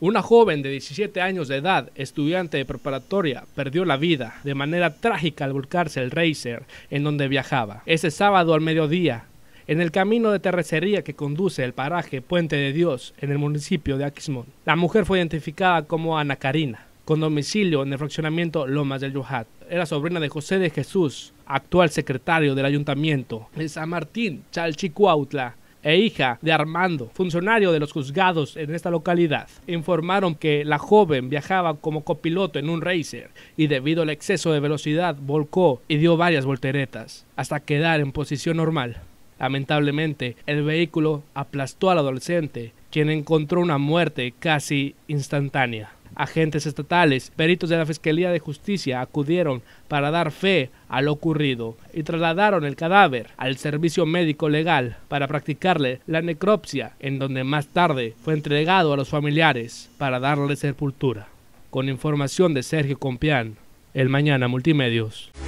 Una joven de 17 años de edad, estudiante de preparatoria, perdió la vida de manera trágica al volcarse el Racer en donde viajaba. Ese sábado al mediodía, en el camino de terracería que conduce el paraje Puente de Dios en el municipio de Aquismón. La mujer fue identificada como Ana Karina, con domicilio en el fraccionamiento Lomas del Yuhat. Era sobrina de José de Jesús, actual secretario del ayuntamiento de San Martín, Chalchicuautla, e hija de Armando, funcionario de los juzgados en esta localidad, informaron que la joven viajaba como copiloto en un racer y debido al exceso de velocidad volcó y dio varias volteretas hasta quedar en posición normal. Lamentablemente, el vehículo aplastó al adolescente, quien encontró una muerte casi instantánea agentes estatales, peritos de la Fiscalía de Justicia acudieron para dar fe a lo ocurrido y trasladaron el cadáver al servicio médico legal para practicarle la necropsia, en donde más tarde fue entregado a los familiares para darle sepultura. Con información de Sergio Compián, El Mañana Multimedios.